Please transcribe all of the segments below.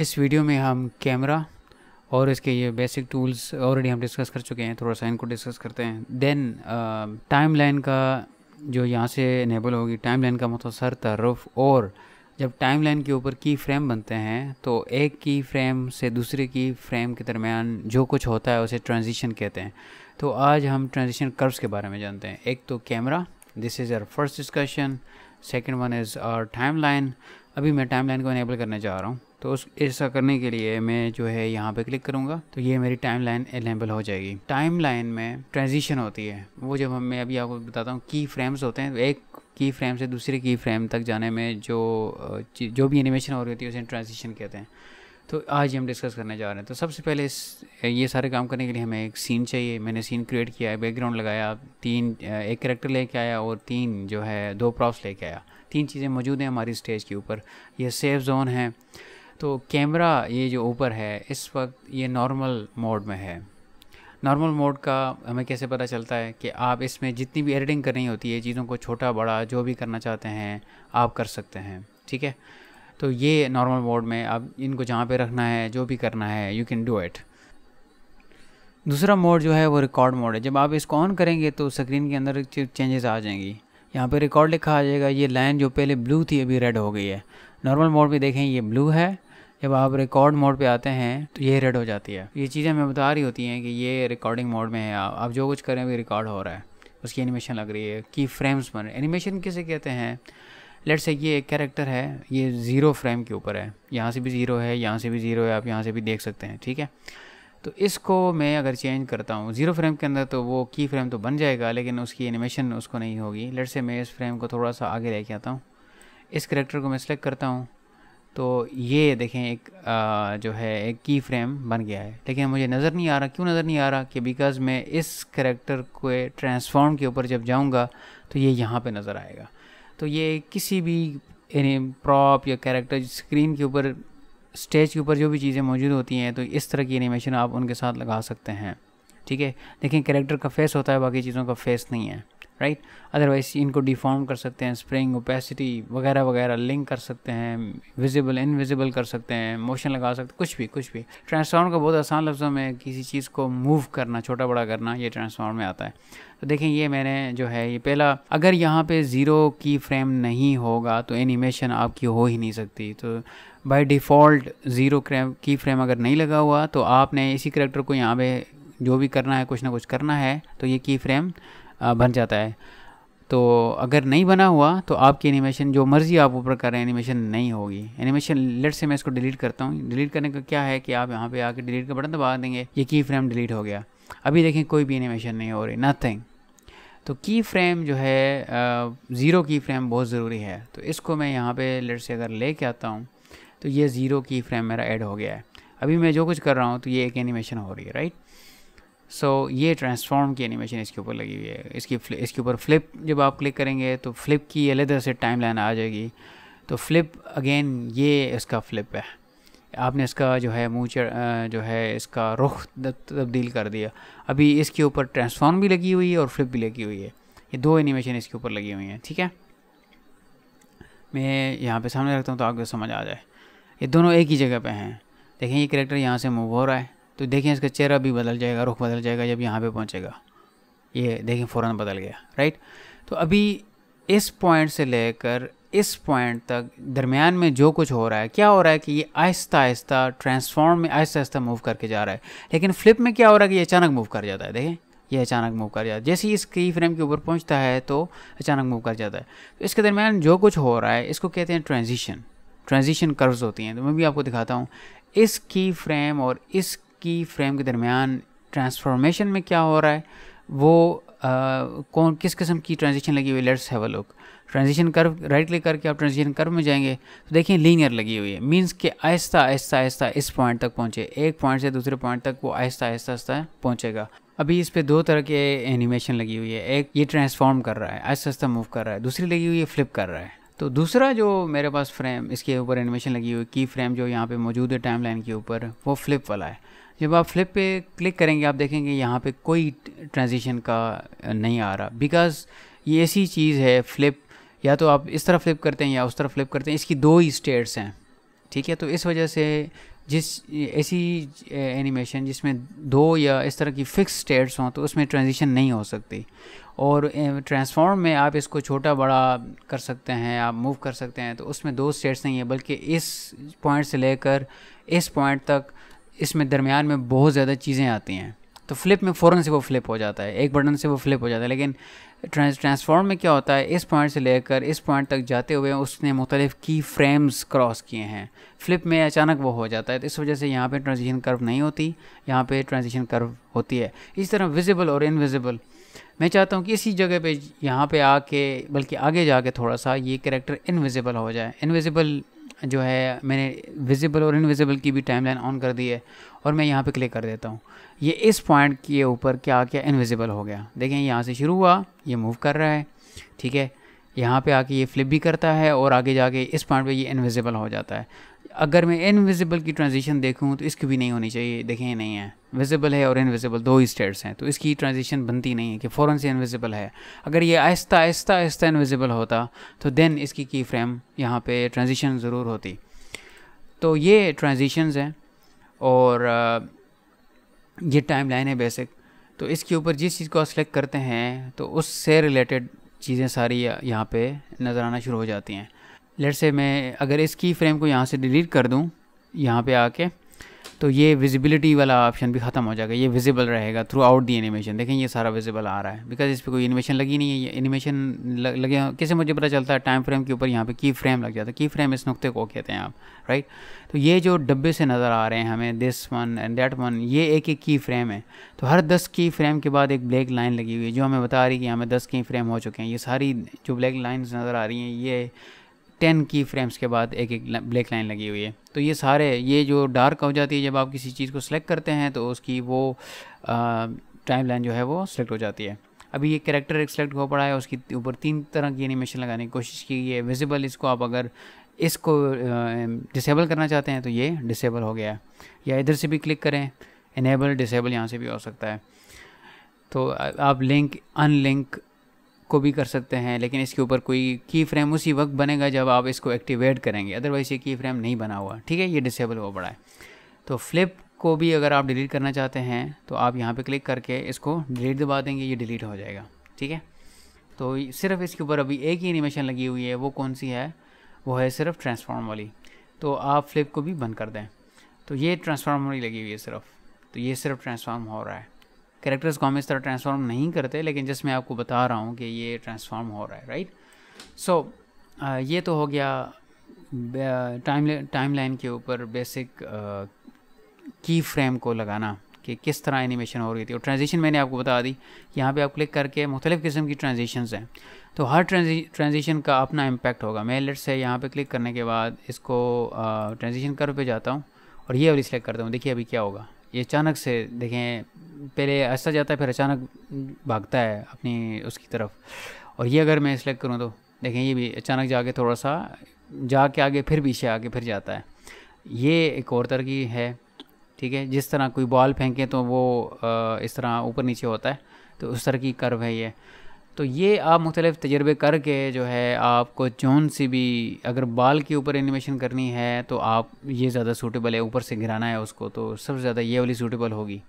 इस वीडियो में हम कैमरा और इसके ये बेसिक टूल्स ऑलरेडी हम डिस्कस कर चुके हैं थोड़ा सा इनको डिस्कस करते हैं देन टाइम लाइन का जो यहाँ से इनेबल होगी टाइम लाइन का मतलब सर तरफ़ और जब टाइम लाइन के ऊपर की फ्रेम बनते हैं तो एक की फ्रेम से दूसरे की फ्रेम के दरमियान जो कुछ होता है उसे ट्रांजिशन कहते हैं तो आज हम ट्रांजिशन कर्व्स के बारे में जानते हैं एक तो camera this is our first discussion second one is our timeline अभी मैं टाइम लाइन को इनेबल करने जा रहा हूँ तो उस ऐसा करने के लिए मैं जो है यहाँ पे क्लिक करूँगा तो ये मेरी टाइम लाइन एलेबल हो जाएगी टाइम लाइन में ट्रांजिशन होती है वो जब हम मैं अभी आपको बताता हूँ की फ्रेम्स होते हैं तो एक की फ्रेम से दूसरे की फ्रेम तक जाने में जो जो भी एनिमेशन हो रही होती है उसे ट्रांजिशन कहते हैं तो आज हम डिस्कस करने जा रहे हैं तो सबसे पहले इस ये सारे काम करने के लिए हमें एक सीन चाहिए मैंने सीन क्रिएट किया है बैकग्राउंड लगाया तीन एक करेक्टर लेके आया और तीन जो है दो प्रॉप्स लेके आया तीन चीज़ें मौजूद हैं हमारी स्टेज के ऊपर यह सेफ जोन है तो कैमरा ये जो ऊपर है इस वक्त ये नॉर्मल मोड में है नॉर्मल मोड का हमें कैसे पता चलता है कि आप इसमें जितनी भी एडिटिंग करनी होती है चीज़ों को छोटा बड़ा जो भी करना चाहते हैं आप कर सकते हैं ठीक है तो ये नॉर्मल मोड में आप इनको जहाँ पे रखना है जो भी करना है यू कैन डू इट दूसरा मोड जो है वो रिकॉर्ड मोड है जब आप इसको ऑन करेंगे तो स्क्रीन के अंदर चेंजेस आ जाएंगी यहाँ पे रिकॉर्ड लिखा आ जाएगा ये लाइन जो पहले ब्लू थी अभी रेड हो गई है नॉर्मल मोड में देखें ये ब्लू है जब आप रिकॉर्ड मोड पे आते हैं तो ये रेड हो जाती है ये चीज़ें हमें बता रही होती हैं कि ये रिकॉर्डिंग मोड में है आप जो कुछ करें अभी रिकॉर्ड हो रहा है उसकी एनिमेशन लग रही है की फ्रेम्स बन एनिमेशन किसे कहते हैं लेट्स से ये एक कैरेक्टर है ये ज़ीरो फ्रेम के ऊपर है यहाँ से भी ज़ीरो है यहाँ से भी ज़ीरो है आप यहाँ से भी देख सकते हैं ठीक है तो इसको मैं अगर चेंज करता हूँ ज़ीरो फ्रेम के अंदर तो वो की फ्रेम तो बन जाएगा लेकिन उसकी एनिमेशन उसको नहीं होगी लेट से मैं इस फ्रेम को थोड़ा सा आगे लेके आता हूँ इस करेक्टर को मैं सेलेक्ट करता हूँ तो ये देखें एक आ, जो है एक की फ्रेम बन गया है लेकिन मुझे नज़र नहीं आ रहा क्यों नज़र नहीं आ रहा कि बिकॉज़ मैं इस करेक्टर को ट्रांसफॉर्म के ऊपर जब जाऊँगा तो ये यहाँ पे नज़र आएगा तो ये किसी भी यानी प्रॉप या करेक्टर स्क्रीन के ऊपर स्टेज के ऊपर जो भी चीज़ें मौजूद होती हैं तो इस तरह की एनिमेशन आप उनके साथ लगा सकते हैं ठीक है देखें करेक्टर का फेस होता है बाकी चीज़ों का फेस नहीं है राइट अदरवाइज इनको डिफॉर्म कर सकते हैं स्प्रिंग ओपेसिटी वगैरह वगैरह लिंक कर सकते हैं विजिबल इनविजिबल कर सकते हैं मोशन लगा सकते हैं कुछ भी कुछ भी ट्रांसफॉर्म का बहुत आसान लफ्ज़ों में किसी चीज़ को मूव करना छोटा बड़ा करना ये ट्रांसफॉर्म में आता है तो देखें ये मैंने जो है ये पहला अगर यहाँ पे ज़ीरो की फ्रेम नहीं होगा तो एनिमेशन आपकी हो ही नहीं सकती तो बाय डिफ़ॉल्ट ज़ीरो की फ्रेम अगर नहीं लगा हुआ तो आपने इसी करेक्टर को यहाँ पे जो भी करना है कुछ ना कुछ करना है तो ये की फ्रेम बन जाता है तो अगर नहीं बना हुआ तो आपकी एनिमेशन जो मर्ज़ी आप ऊपर कर रहे हैं एनिमेशन नहीं होगी एनिमेशन लेट से मैं इसको डिलीट करता हूँ डिलीट करने का क्या है कि आप यहाँ पे आके डिलीट का बटन दबा देंगे ये की फ्रेम डिलीट हो गया अभी देखें कोई भी एनिमेशन नहीं हो रही नथिंग तो की फ्रेम जो है ज़ीरो की फ्रेम बहुत ज़रूरी है तो इसको मैं यहाँ पर लेट से अगर ले आता हूँ तो ये ज़ीरो की फ्रेम मेरा एड हो गया है अभी मैं जो कुछ कर रहा हूँ तो ये एक एनिमेशन हो रही है राइट सो so, ये ट्रांसफॉर्म की एनिमेशन इसके ऊपर लगी हुई है इसकी इसके ऊपर फ्लिप जब आप क्लिक करेंगे तो फ्लिप की अलहदा से टाइम लाइन आ जाएगी तो फ्लिप अगेन ये इसका फ्लिप है आपने इसका जो है मुँह जो है इसका रुख तब्दील कर दिया अभी इसके ऊपर ट्रांसफॉर्म भी लगी हुई है और फ्लिप भी लगी हुई है ये दो एनिमेशन इसके ऊपर लगी हुई हैं ठीक है मैं यहाँ पे सामने रखता हूँ तो आपको समझ आ जाए ये दोनों एक ही जगह पे हैं देखें ये करेक्टर यहाँ से मूव हो रहा है तो देखें इसका चेहरा भी बदल जाएगा रुख बदल जाएगा जब यहाँ पे पहुँचेगा ये देखें फ़ौरन बदल गया राइट तो अभी इस पॉइंट से लेकर इस पॉइंट तक दरमियान में जो कुछ हो रहा है क्या हो रहा है कि ये आहिस्ता आहिस्ता ट्रांसफॉर्म में आहिस्ता आहिस्ता मूव करके जा रहा है लेकिन फ्लिप में क्या हो रहा है कि ये अचानक मूव कर जाता है देखें ये अचानक मूव कर जाता है जैसे ही इस की फ्रेम के ऊपर पहुंचता है तो अचानक मूव कर जाता है तो इसके दरमियान जो कुछ हो रहा है इसको कहते हैं ट्रांजिशन ट्रांजिशन कर्व्स होती हैं तो मैं भी आपको दिखाता हूँ इस की फ्रेम और इस की फ्रेम के दरमियान ट्रांसफॉर्मेशन में क्या हो रहा है वो आ, कौन किस किस्म की ट्रांजिशन लगी हुई let's have a look transition curve right click करके आप ट्रांजिशन कर्व में जाएंगे तो देखिए लीनियर लगी हुई है मीन्स कि आहिस्ता आहिस्ता आहिस्ता इस पॉइंट तक पहुँचे एक पॉइंट से दूसरे पॉइंट तक वो आहिस्ता आहिस्ता आहिस्ता पहुंचेगा अभी इस पर दो तरह के एनिमेशन लगी हुई है एक ये ट्रांसफॉर्म कर रहा है आहिस्ता आहिस्ता मूव कर रहा है दूसरी लगी हुई है फ्लिप कर रहा है तो दूसरा जो मेरे पास फ्रेम इसके ऊपर एनिमेशन लगी हुई की फ्रेम जो यहाँ पे मौजूद है टाइम लाइन के ऊपर वो फ्लिप वाला है जब आप फ्लिप पे क्लिक करेंगे आप देखेंगे यहाँ पे कोई ट्रांजिशन का नहीं आ रहा बिकॉज ये ऐसी चीज़ है फ्लिप या तो आप इस तरह फ्लिप करते हैं या उस तरह फ्लिप करते हैं इसकी दो ही स्टेट्स हैं ठीक है तो इस वजह से जिस ऐसी एनिमेशन जिसमें दो या इस तरह की फ़िक्स स्टेट्स हों तो उसमें ट्रांजिशन नहीं हो सकती और ट्रांसफॉर्म में आप इसको छोटा बड़ा कर सकते हैं आप मूव कर सकते हैं तो उसमें दो स्टेट्स नहीं है बल्कि इस पॉइंट से लेकर इस पॉइंट तक इसमें दरमियान में बहुत ज़्यादा चीज़ें आती हैं तो फ्लिप में फ़ौर से वो फ्लिप हो जाता है एक बटन से वो फ्लिप हो जाता है लेकिन ट्रांस ट्रांसफॉर्म में क्या होता है इस पॉइंट से लेकर इस पॉइंट तक जाते हुए उसने मुख्तलिफ़ की फ्रेम्स क्रॉस किए हैं फ्लिप में अचानक वो हो जाता है तो इस वजह से यहाँ पे ट्रांजिशन कर्व नहीं होती यहाँ पे ट्रांजिशन कर्व होती है इस तरह विजिबल और इनविजिबल मैं चाहता हूँ कि इसी जगह पे यहाँ पे आके बल्कि आगे जाके थोड़ा सा ये करेक्टर इनविजिबल हो जाए इनविजिबल जो है मैंने विजिबल और इनविजिबल की भी टाइमलाइन ऑन कर दी है और मैं यहाँ पे क्लिक कर देता हूँ ये इस पॉइंट के ऊपर क्या क्या इनविजिबल हो गया देखें यहाँ से शुरू हुआ ये मूव कर रहा है ठीक है यहाँ पे आके ये फ्लिप भी करता है और आगे जाके इस पॉइंट पे ये इनविजिबल हो जाता है अगर मैं इनविजिबल की ट्रांजिशन देखूँ तो इसकी भी नहीं होनी चाहिए देखें नहीं है विजिबल है और इनविजिबल दो ही स्टेट्स हैं तो इसकी ट्रांजिशन बनती नहीं है कि फ़ौरन से इनविजिबल है अगर ये आहिस्ता आहिस्ता आहिस्ता इनविजिबल होता तो देन इसकी की फ्रेम यहाँ पर ट्रांजिशन ज़रूर होती तो ये ट्रांजिशंस हैं और ये टाइम लाइन है बेसिक तो इसके ऊपर जिस चीज़ को आप सेलेक्ट करते हैं तो उससे रिलेटेड चीज़ें सारी यहाँ पे नज़र आना शुरू हो जाती हैं लेट से मैं अगर इस की फ्रेम को यहाँ से डिलीट कर दूँ यहाँ पे आके तो ये विजिबिलिटी वाला ऑप्शन भी ख़त्म हो जाएगा ये विजिबल रहेगा थ्रू आउट दी एनिमेशन देखें ये सारा विजिबल आ रहा है बिकॉज इस पर कोई एनिमेशन लगी नहीं है ये एनिमेशन लगे कैसे मुझे पता चलता है टाइम फ्रेम के ऊपर यहाँ पे की फ्रेम लग जाता है की फ्रेम इस नुक्ते को कहते हैं आप राइट तो ये जो डब्बे से नज़र आ रहे हैं हमें this one and that one ये एक एक की फ्रेम है तो हर दस की फ्रेम के बाद एक ब्लैक लाइन लगी हुई है जो हमें बता रही है कि हमें दस की फ्रेम हो चुके हैं ये सारी जो ब्लैक लाइन नज़र आ रही हैं ये टेन की फ्रेम्स के बाद एक एक ब्लैक लाइन लगी हुई है तो ये सारे ये जो डार्क हो जाती है जब आप किसी चीज़ को सिलेक्ट करते हैं तो उसकी वो टाइम लाइन जो है वो सिलेक्ट हो जाती है अभी ये करेक्टर एक सेलेक्ट हो पड़ा है उसके ऊपर तीन तरह की एनिमेशन लगाने की कोशिश की गई है विजिबल इसको आप अगर इसको डिसेबल करना चाहते हैं तो ये डिसेबल हो गया है या इधर से भी क्लिक करें इनेबल डिसेबल यहाँ से भी हो सकता है तो आप लिंक अनलिंक को भी कर सकते हैं लेकिन इसके ऊपर कोई की फ्रेम उसी वक्त बनेगा जब आप इसको एक्टिवेट करेंगे अदरवाइज ये की फ्रेम नहीं बना हुआ ठीक है ये डिसेबल हो पड़ा है तो फ्लिप को भी अगर आप डिलीट करना चाहते हैं तो आप यहाँ पे क्लिक करके इसको डिलीट दबा देंगे ये डिलीट हो जाएगा ठीक है तो सिर्फ इसके ऊपर अभी एक ही एनिमेशन लगी हुई है वो कौन सी है वो है सिर्फ ट्रांसफॉर्म वाली तो आप फ्लिप को भी बंद कर दें तो ये ट्रांसफॉर्म वाली लगी हुई है सिर्फ तो ये सिर्फ ट्रांसफॉर्म हो रहा है कैरेक्टर्स को हम इस तरह ट्रांसफॉर्म नहीं करते लेकिन जस्ट मैं आपको बता रहा हूँ कि ये ट्रांसफॉर्म हो रहा है राइट सो so, ये तो हो गया टाइम टाइम लाइन के ऊपर बेसिक की फ्रेम को लगाना कि किस तरह एनिमेशन हो रही थी और ट्रांजिशन मैंने आपको बता दी यहाँ पे आप क्लिक करके मुख्तलिफ़ किस्म की ट्रांजिशन हैं तो हर ट्रांजिशन का अपना इम्पैक्ट होगा मैं लेट से यहाँ पे क्लिक करने के बाद इसको ट्रांजिशन कर पे जाता हूँ और ये अभी सिलेक्ट करता हूँ देखिए अभी क्या होगा ये अचानक से देखें पहले ऐसा जाता है फिर अचानक भागता है अपनी उसकी तरफ और ये अगर मैं सिलेक्ट करूँ तो देखें ये भी अचानक जाके थोड़ा सा जा के आगे फिर पीछे आगे फिर जाता है ये एक और तरह की है ठीक है जिस तरह कोई बॉल फेंकें तो वो इस तरह ऊपर नीचे होता है तो उस तरह की कर्व है ये तो ये आप मुख्तलिफ तजर्बे करके जो है आपको जौन सी भी अगर बाल के ऊपर एनिमेशन करनी है तो आप ये ज़्यादा सूटेबल है ऊपर से घिराना है उसको तो सबसे ज़्यादा ये वाली सूटेबल होगी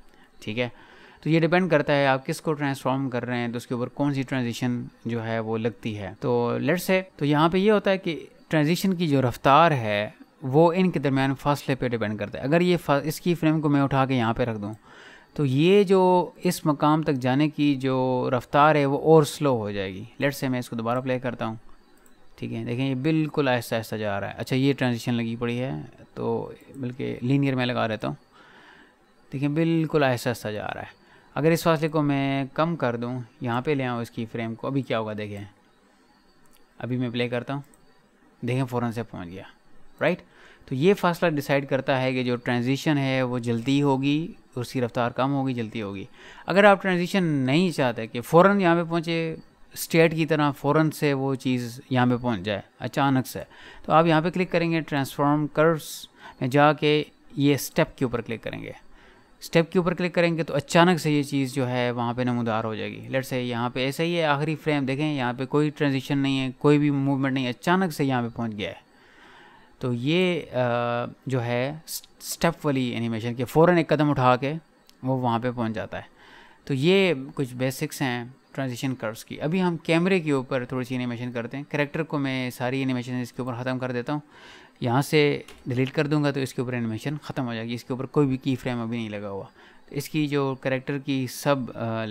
ठीक है तो ये डिपेंड करता है आप किसको ट्रांसफॉर्म कर रहे हैं तो उसके ऊपर कौन सी ट्रांजिशन जो है वो लगती है तो लेट है तो यहाँ पे ये होता है कि ट्रांजिशन की जो रफ्तार है वो इनके दरमियान फासले पे डिपेंड करता है अगर ये इसकी फ्रेम को मैं उठा के यहाँ पे रख दूँ तो ये जो इस मकाम तक जाने की जो रफ़्तार है वो और स्लो हो जाएगी लेट से मैं इसको दोबारा प्ले करता हूँ ठीक है देखें ये बिल्कुल आहिस्ता आहिस्ता जा रहा है अच्छा ये ट्रांजिशन लगी पड़ी है तो बल्कि लीनियर में लगा रहता हूँ देखें बिल्कुल आहिस्ता आहिस्ता जा रहा है अगर इस फासले को मैं कम कर दूँ यहाँ पर ले आऊँ इसकी फ्रेम को अभी क्या होगा देखें अभी मैं प्ले करता हूँ देखें फ़ौरन से पहुँच गया राइट तो ये फासला डिसाइड करता है कि जो ट्रांजिशन है वो जल्दी होगी उसकी रफ़्तार कम होगी जल्दी होगी अगर आप ट्रांजिशन नहीं चाहते कि फ़ौर यहाँ पे पहुँचे स्टेट की तरह फ़ौर से वो चीज़ यहाँ पे पहुँच जाए अचानक से तो आप यहाँ पे क्लिक करेंगे ट्रांसफॉर्म कर्व्स में जाके ये स्टेप के ऊपर क्लिक करेंगे स्टेप के ऊपर क्लिक करेंगे तो अचानक से ये चीज़ जो है वहाँ पे नमदार हो जाएगी लेट से यहाँ पे ऐसा ही है आखिरी फ्रेम देखें यहाँ पे कोई ट्रांजिशन नहीं है कोई भी मूवमेंट नहीं है अचानक से यहाँ पे पहुँच गया है तो ये जो है स्टेप वाली एनिमेशन के फ़ौर एक कदम उठा के वो वहाँ पे पहुँच जाता है तो ये कुछ बेसिक्स हैं ट्रांजिशन कर्व्स की अभी हम कैमरे के ऊपर थोड़ी सी एनिमेशन करते हैं करेक्टर को मैं सारी एनिमेशन इसके ऊपर ख़त्म कर देता हूँ यहाँ से डिलीट कर दूंगा तो इसके ऊपर एनिमेशन ख़त्म हो जाएगी इसके ऊपर कोई भी की फ्रेम अभी नहीं लगा हुआ तो इसकी जो करेक्टर की सब आ,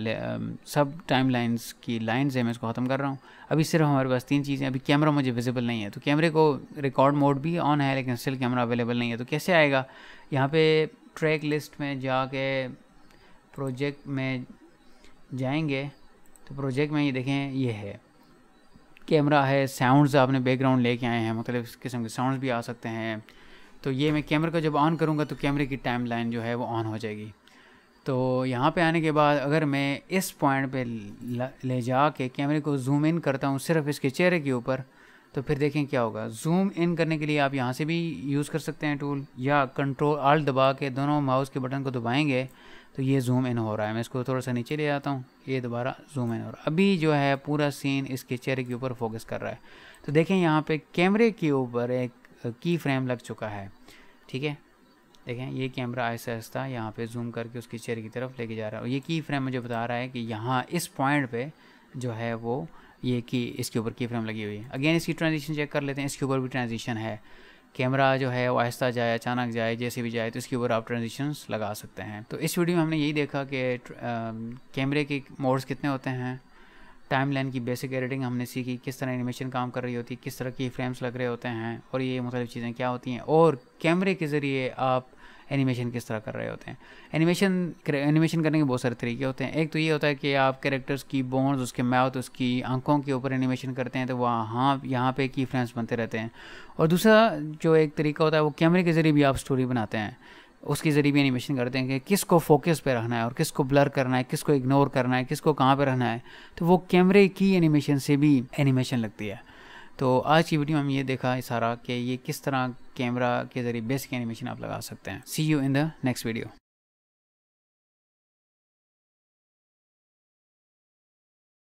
सब टाइम लाइन्स की लाइन्स है मैं इसको ख़त्म कर रहा हूँ अभी सिर्फ हमारे पास तीन चीज़ें अभी कैमरा मुझे विजिबल नहीं है तो कैमरे को रिकॉर्ड मोड भी ऑन है लेकिन स्टिल कैमरा अवेलेबल नहीं है तो कैसे आएगा यहाँ पे ट्रैक लिस्ट में जाके प्रोजेक्ट में जाएंगे तो प्रोजेक्ट में ये देखें ये है कैमरा है साउंडस आपने बैकग्राउंड लेके आए हैं मतलब इस किस्म के साउंड भी आ सकते हैं तो ये मैं कैमरे को जब ऑन करूँगा तो कैमरे की टाइम लाइन जो है वो ऑन हो जाएगी तो यहाँ पे आने के बाद अगर मैं इस पॉइंट पे ले जा के कैमरे को जूम इन करता हूँ सिर्फ इसके चेहरे के ऊपर तो फिर देखें क्या होगा जूम इन करने के लिए आप यहाँ से भी यूज़ कर सकते हैं टूल या कंट्रोल आल दबा के दोनों माउस के बटन को दबाएंगे तो ये जूम इन हो रहा है मैं इसको थोड़ा सा नीचे ले जाता हूँ ये दोबारा जूम इन हो रहा है अभी जो है पूरा सीन इसके चेहरे के ऊपर फोकस कर रहा है तो देखें यहाँ पर कैमरे के ऊपर एक की फ्रेम लग चुका है ठीक है देखें ये कैमरा आहिस्ता आहिस्ता यहाँ पे जूम करके उसकी चेयर की तरफ लेके जा रहा है और ये की फ्रेम मुझे बता रहा है कि यहाँ इस पॉइंट पे जो है वो ये की इसके ऊपर की फ्रेम लगी हुई है अगेन इसकी ट्रांजिशन चेक कर लेते हैं इसके ऊपर भी ट्रांजिशन है कैमरा जो है वो आहिस्ता जाए अचानक जाए जैसे भी जाए तो इसके ऊपर आप ट्रांजिशंस लगा सकते हैं तो इस वीडियो में हमने यही देखा कि कैमरे के मोड्स कितने होते हैं टाइमलाइन की बेसिक एडिटिंग हमने सीखी किस तरह एनिमेशन काम कर रही होती है किस तरह की फ्रेम्स लग रहे होते हैं और ये मतलब चीज़ें क्या होती हैं और कैमरे के ज़रिए आप एनिमेशन किस तरह कर रहे होते हैं एनिमेशन एनिमेशन करने के बहुत सारे तरीके होते हैं एक तो ये होता है कि आप कैरेक्टर्स की बोन्स उसके माउथ उसकी आंखों के ऊपर एनिमेशन करते हैं तो वह हाँ यहाँ पे की फ्रेम्स बनते रहते हैं और दूसरा जो एक तरीका होता है वो कैमरे के ज़रिए भी आप स्टोरी बनाते हैं उसके ज़रिए भी एनिमेशन करते हैं कि किसको फोकस पे रहना है और किसको ब्लर करना है किसको इग्नोर करना है किसको कहाँ पे रहना है तो वो कैमरे की एनिमेशन से भी एनिमेशन लगती है तो आज की वीडियो में हम ये देखा है सारा कि ये किस तरह कैमरा के ज़रिए बेस्ट एनिमेशन आप लगा सकते हैं see you in the next video